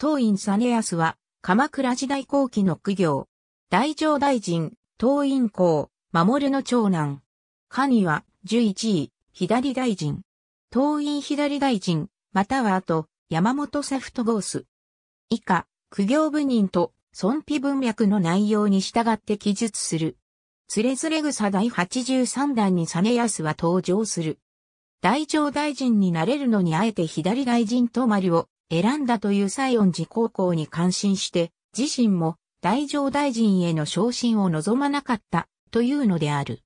当院実康は、鎌倉時代後期の苦行。大乗大臣、当院公、守の長男。神は、11位、左大臣。当院左大臣、または後、山本セフトゴース。以下、苦行部人と、尊卑文脈の内容に従って記述する。つれずれ草第83段に実康は登場する。大乗大臣になれるのにあえて左大臣と丸を選んだという西園寺高校に感心して、自身も大乗大臣への昇進を望まなかったというのである。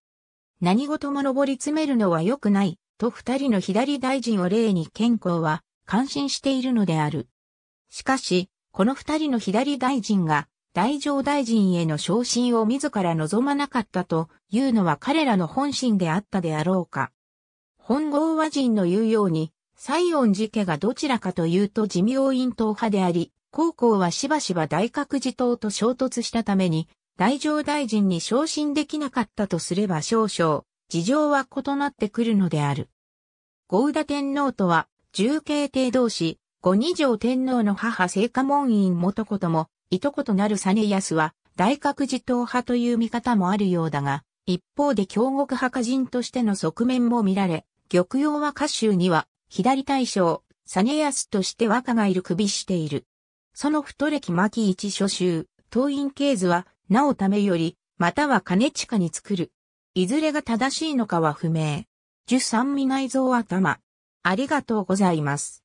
何事も上り詰めるのは良くない、と二人の左大臣を例に健康は感心しているのである。しかし、この二人の左大臣が大乗大臣への昇進を自ら望まなかったというのは彼らの本心であったであろうか。本郷和人の言うように、西園寺家がどちらかというと自明院党派であり、高校はしばしば大覚寺党と衝突したために、大乗大臣に昇進できなかったとすれば少々、事情は異なってくるのである。合田天皇とは、重慶帝同士、五二条天皇の母聖家門院元子とも、いとことなる実康は、大覚寺党派という見方もあるようだが、一方で京極派家人としての側面も見られ、玉葉和歌集には、左大将、実康として若がいる首している。その太歴巻一書集、当院系図は、なおためより、または金近に作る。いずれが正しいのかは不明。十三味内臓頭。ありがとうございます。